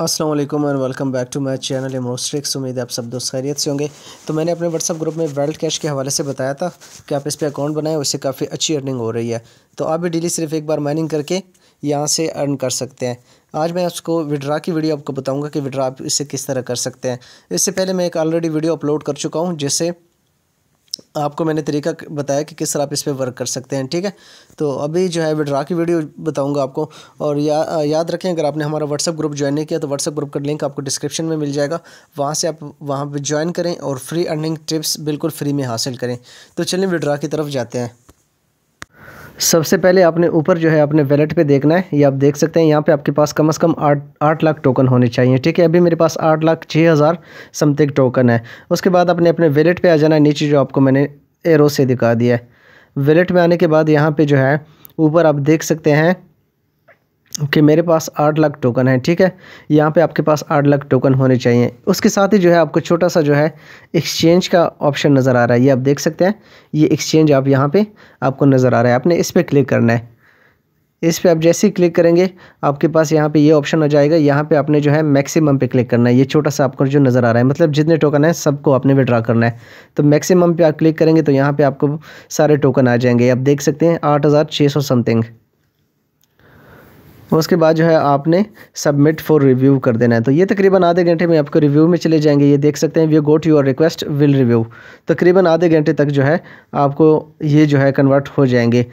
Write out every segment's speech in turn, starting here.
Aslam and welcome back to my channel एमरोस्ट्रिक्स उम्मीद है आप सब दोस्त खैरियत से होंगे तो मैंने अपने व्हाट्सअप ग्रुप में वर्ल्ड कैश के हवाले से बताया था कि आप इस पर अकाउंट बनाएं उससे काफ़ी अच्छी अर्निंग हो रही है तो आप भी डेली सिर्फ एक बार माइनिंग करके यहाँ से अर्न कर सकते हैं आज मैं आपको विड्रा की वीडियो आपको बताऊँगा कि विड्रा आप इसे किस तरह कर सकते हैं इससे पहले मैं एक ऑलरेडी वीडियो अपलोड कर चुका हूँ जिससे आपको मैंने तरीका बताया कि किस तरह आप इस पर वर्क कर सकते हैं ठीक है तो अभी जो है विड्रा की वीडियो बताऊंगा आपको और या, याद रखें अगर आपने हमारा व्हाट्सअप ग्रुप ज्वाइन नहीं किया तो व्हाट्सअप ग्रुप का लिंक आपको डिस्क्रिप्शन में मिल जाएगा वहाँ से आप वहाँ पर ज्वाइन करें और फ्री अर्निंग टिप्स बिल्कुल फ्री में हासिल करें तो चलिए विड्रा की तरफ जाते हैं सबसे पहले आपने ऊपर जो है अपने वैलेट पे देखना है ये आप देख सकते हैं यहाँ पे आपके पास कम से कम आठ आठ लाख टोकन होने चाहिए ठीक है अभी मेरे पास आठ लाख छः हज़ार समथिंग टोकन है उसके बाद आपने अपने वैलेट पे आ जाना है नीचे जो आपको मैंने एरो से दिखा दिया है वैलेट में आने के बाद यहाँ पे जो है ऊपर आप देख सकते हैं कि मेरे पास आठ लाख टोकन है ठीक है यहाँ पे आपके पास आठ लाख टोकन होने चाहिए उसके साथ ही जो है आपको छोटा सा जो है एक्सचेंज का ऑप्शन नज़र आ रहा है ये आप देख सकते हैं ये एक्सचेंज आप यहाँ पे आपको नज़र आ रहा है आपने इस पर क्लिक करना है इस पर आप जैसे ही क्लिक करेंगे आपके पास यहाँ पे ये ऑप्शन हो जाएगा यहाँ पे आपने जो है मैक्सिमम पे क्लिक करना है ये छोटा सा आपको जो नज़र आ रहा है मतलब जितने टोकन है सबको आपने विड्रा करना है तो मैक्सिमम पे आप क्लिक करेंगे तो यहाँ पे आपको सारे टोकन आ जाएंगे आप देख सकते हैं आठ हज़ार छः सौ समथिंग उसके बाद जो है आपने सबमिट फॉर रिव्यू कर देना है तो ये तकरीबन आधे घंटे में आपको रिव्यू में चले जाएंगे ये देख सकते हैं we got your request will review तकरीबन आधे घंटे तक जो है आपको ये जो है कन्वर्ट हो जाएंगे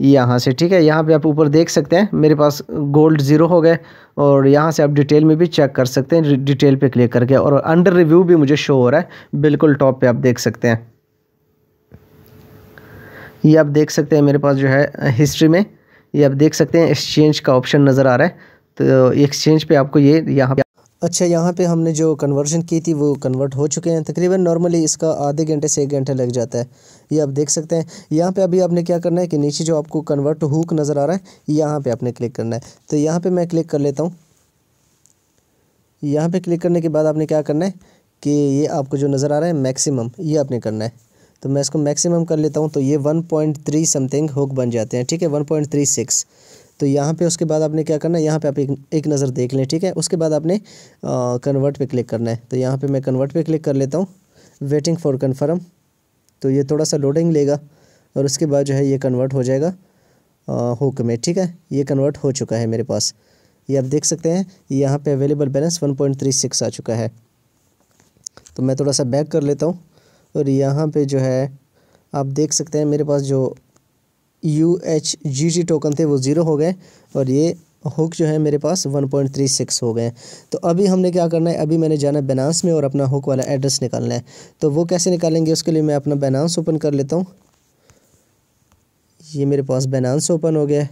यहाँ से ठीक है यहाँ पे आप ऊपर देख सकते हैं मेरे पास गोल्ड ज़ीरो हो गए और यहाँ से आप डिटेल में भी चेक कर सकते हैं डिटेल पे क्लिक करके और अंडर रिव्यू भी मुझे शो हो रहा है बिल्कुल टॉप पे आप देख सकते हैं ये आप देख सकते हैं मेरे पास जो है हिस्ट्री में ये आप देख सकते हैं एक्सचेंज का ऑप्शन नज़र आ रहा है तो एक्सचेंज पे आपको ये यहाँ पे अच्छा यहाँ पे हमने जो कन्वर्जन की थी वो कन्वर्ट हो चुके हैं तकरीबन नॉर्मली इसका आधे घंटे से एक घंटे लग जाता है ये आप देख सकते हैं यहाँ पे अभी आपने क्या करना है कि नीचे जो आपको कन्वर्ट हुक नज़र आ रहा है यहाँ पे आपने क्लिक करना है तो यहाँ पे मैं क्लिक कर लेता हूँ यहाँ पे क्लिक करने के बाद आपने क्या करना है कि ये आपको जो नज़र आ रहा है मैक्सिमम ये आपने करना है तो मैं इसको मैक्सिमम कर लेता हूँ तो ये one point three something hook बन जाते हैं ठीक है वन पॉइंट थ्री सिक्स तो यहाँ पे उसके बाद आपने क्या करना है यहाँ पे आप एक, एक नज़र देख लें ठीक है उसके बाद आपने कन्वर्ट पे क्लिक करना है तो यहाँ पे मैं कन्वर्ट पे क्लिक कर लेता हूँ वेटिंग फॉर कन्फर्म तो ये थोड़ा सा लोडिंग लेगा और उसके बाद जो है ये कन्वर्ट हो जाएगा हुक में ठीक है ये कन्वर्ट हो चुका है मेरे पास ये आप देख सकते हैं यहाँ पर अवेलेबल बैलेंस वन आ चुका है तो मैं थोड़ा सा बैक कर लेता हूँ और यहाँ पे जो है आप देख सकते हैं मेरे पास जो U H G G token थे वो ज़ीरो हो गए और ये हुक जो है मेरे पास वन पॉइंट थ्री सिक्स हो गए तो अभी हमने क्या करना है अभी मैंने जाना है बेनास में और अपना हुक वाला एड्रेस निकालना है तो वो कैसे निकालेंगे उसके लिए मैं अपना बेनास ओपन कर लेता हूँ ये मेरे पास बेनास ओपन हो गया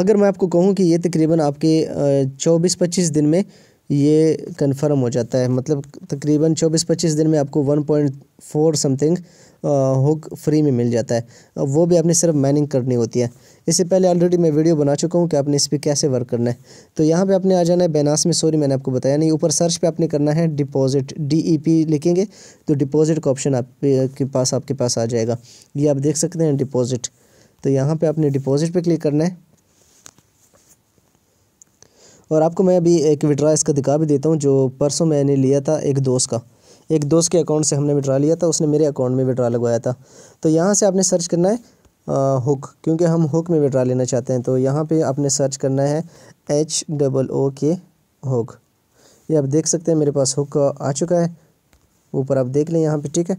अगर मैं आपको कहूँ कि ये तकरीबन आपके चौबीस पच्चीस दिन में ये कंफर्म हो जाता है मतलब तकरीबन 24-25 दिन में आपको 1.4 समथिंग हुक फ्री में मिल जाता है वो भी आपने सिर्फ माइनिंग करनी होती है इससे पहले ऑलरेडी मैं वीडियो बना चुका हूँ कि आपने इस पर कैसे वर्क करना है तो यहाँ पे आपने आ जाना है बैनास में सॉरी मैंने आपको बताया नहीं ऊपर सर्च पे आपने करना है डिपॉजिट डीईपी e लिखेंगे तो डिपॉजिट का ऑप्शन आपके पास आपके पास आ जाएगा ये आप देख सकते हैं डिपॉजिट तो यहाँ पर आपने डिपॉजिट पर क्लिक करना है और आपको मैं अभी एक विड्रा इसका दिखा भी देता हूँ जो परसों मैंने लिया था एक दोस्त का एक दोस्त के अकाउंट से हमने विड्रा लिया था उसने मेरे अकाउंट में विड्रा लगवाया था तो यहाँ से आपने सर्च करना है हुक क्योंकि हम हुक में विड्रा लेना चाहते हैं तो यहाँ पर आपने सर्च करना है एच डबल ओ के हुक ये आप देख सकते हैं मेरे पास हुक आ चुका है ऊपर आप देख लें यहाँ पर ठीक है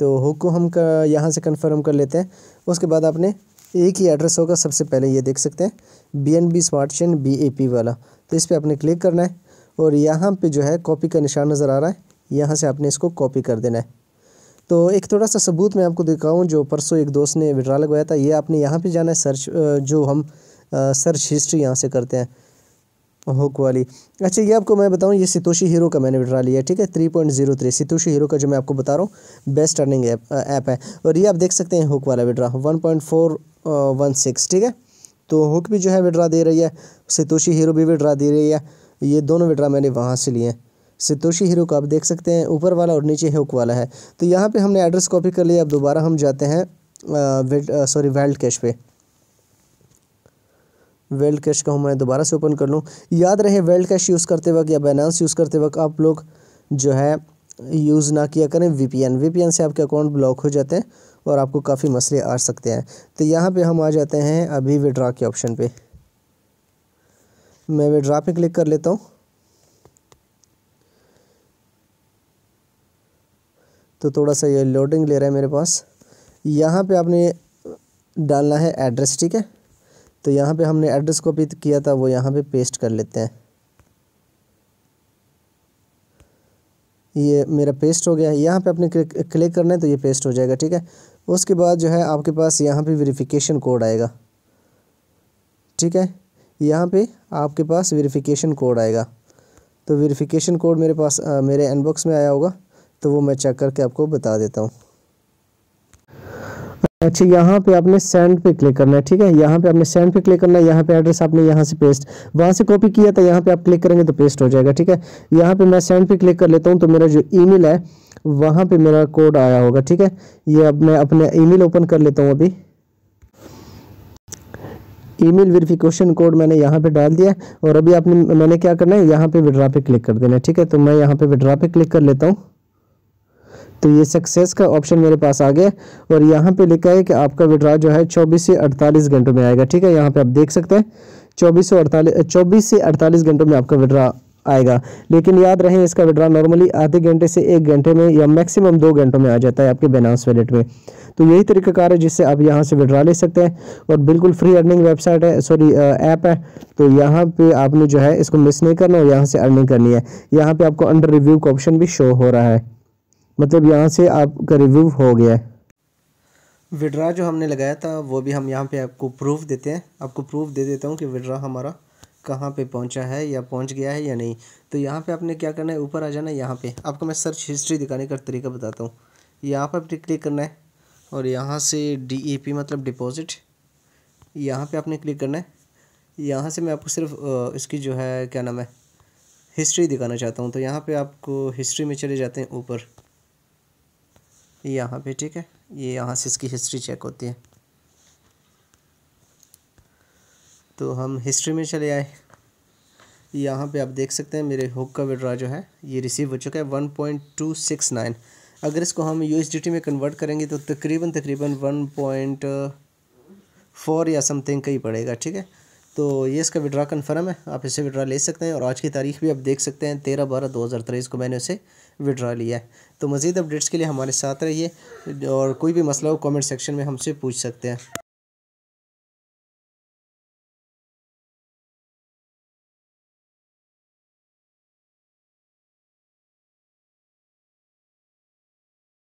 तो हुक को हम यहाँ से कन्फर्म कर लेते हैं उसके बाद आपने एक ही एड्रेस होगा सबसे पहले ये देख सकते हैं B N B smart chain B A P वाला तो इस पर आपने क्लिक करना है और यहाँ पे जो है कॉपी का निशान नज़र आ रहा है यहाँ से आपने इसको कॉपी कर देना है तो एक थोड़ा सा सबूत मैं आपको दिखाऊँ जो परसों एक दोस्त ने विड्रा लगवाया था ये आपने यहाँ पर जाना है सर्च जो हम सर्च हिस्ट्री यहाँ से करते हैं हुक वाली अच्छा ये आपको मैं बताऊँ ये सितोशी हीरो का मैंने विड्रा लिया ठीक है three point zero three satoshi hero का जो मैं आपको बता रहा हूँ बेस्ट अर्निंग ऐप ऐप है और ये आप देख सकते हैं हुक वाला withdraw one point four one six ठीक है तो हुक भी जो है विड्रा दे रही है सितोशी हीरो भी विड्रा दे रही है ये दोनों विड्रा मैंने वहाँ से लिए हैं सितोशी हीरो को आप देख सकते हैं ऊपर वाला और नीचे हुक वाला है तो यहाँ पर हमने एड्रेस कॉपी कर लिया अब दोबारा हम जाते हैं सॉरी वेल्ड कैश पे वेल्ड कैश का हूँ मैं दोबारा से ओपन कर लूँ याद रहे वेल्ड कैश यूज़ करते वक्त या बैनान्स यूज़ करते वक्त आप लोग जो है यूज़ ना किया करें वीपीएन वीपीएन से आपके अकाउंट ब्लॉक हो जाते हैं और आपको काफ़ी मसले आ सकते हैं तो यहाँ पे हम आ जाते हैं अभी विड्रा के ऑप्शन पे मैं विड्रा पे क्लिक कर लेता हूँ तो थोड़ा सा ये लोडिंग ले रहा है मेरे पास यहाँ पे आपने डालना है एड्रेस ठीक है तो यहाँ पे हमने एड्रेस कॉपी किया था वो यहाँ पे पेस्ट कर लेते हैं ये मेरा पेस्ट हो गया है यहाँ पे आपने क्लिक करना है तो ये पेस्ट हो जाएगा ठीक है उसके बाद जो है आपके पास यहाँ पे वेरिफिकेशन कोड आएगा ठीक है यहाँ पे आपके पास वेरिफिकेशन कोड आएगा तो वेरिफिकेशन कोड मेरे पास आ, मेरे इनबॉक्स में आया होगा तो वो मैं चेक करके आपको बता देता हूँ अच्छा यहाँ पे आपने सेंड पे क्लिक करना है ठीक है यहाँ पे आपने सेंड पे क्लिक करना है यहाँ पे एड्रेस आपने यहाँ से पेस्ट वहाँ से कॉपी किया था यहाँ पे आप क्लिक करेंगे तो पेस्ट हो जाएगा ठीक है यहाँ पे मैं सेंड पे क्लिक कर लेता हूँ तो मेरा जो ईमेल है वहाँ पे मेरा कोड आया होगा ठीक है ये अब मैं अपने मेल ओपन कर लेता हूँ अभी ईमेल वेरिफिकेशन कोड मैंने यहाँ पे डाल दिया और अभी आपने मैंने क्या करना है यहाँ पे विड्रा पे क्लिक कर देना है ठीक है तो मैं यहाँ पे विड्रा पे क्लिक कर लेता हूँ तो ये सक्सेस का ऑप्शन मेरे पास आ गया और यहाँ पे लिखा है कि आपका विड्रा जो है 24 से 48 घंटों में आएगा ठीक है यहाँ पे आप देख सकते हैं 24 से 48 24 से 48 घंटों में आपका विड्रा आएगा लेकिन याद रहे इसका विड्रा नॉर्मली आधे घंटे से एक घंटे में या मैक्सिमम दो घंटों में आ जाता है आपके बेनास वैलेट में तो यही तरीकाकार है जिससे आप यहाँ से विड्रा ले सकते हैं और बिल्कुल फ्री अर्निंग वेबसाइट है सॉरी ऐप है तो यहाँ पे आपने जो है इसको मिस नहीं करना और यहाँ से अर्निंग करनी है यहाँ पे आपको अंडर रिव्यू का ऑप्शन भी शो हो रहा है मतलब यहाँ से आपका रिव्यू हो गया है विड्रा जो हमने लगाया था वो भी हम यहाँ पे आपको प्रूफ देते हैं आपको प्रूफ दे देता हूँ कि विड्रा हमारा कहाँ पे पहुँचा है या पहुँच गया है या नहीं तो यहाँ पे आपने क्या करना है ऊपर आ जाना है यहाँ पे आपको मैं सर्च हिस्ट्री दिखाने का तरीका बताता हूँ यहाँ पर आपने क्लिक करना है और यहाँ से डी e मतलब डिपॉज़िट यहाँ पर आपने क्लिक करना है यहाँ से मैं आपको सिर्फ इसकी जो है क्या नाम है हिस्ट्री दिखाना चाहता हूँ तो यहाँ पर आपको हिस्ट्री में चले जाते हैं ऊपर यहाँ पे ठीक है ये यहाँ से इसकी हिस्ट्री चेक होती है तो हम हिस्ट्री में चले आए यहाँ पे आप देख सकते हैं मेरे हुक का विड्रा जो है ये रिसीव हो चुका है one point two six nine अगर इसको हम यू में कन्वर्ट करेंगे तो तकरीबन तकरीबन वन पॉइंट फोर या समथिंग का ही पड़ेगा ठीक है तो ये इसका विड्रा कन्फर्म है आप इसे विड्रा ले सकते हैं और आज की तारीख भी आप देख सकते हैं तेरह बारह दो हज़ार तेईस को मैंने उसे विड्रा लिया है तो मज़ीद अपडेट्स के लिए हमारे साथ रहिए और कोई भी मसला हो कमेंट सेक्शन में हमसे पूछ सकते हैं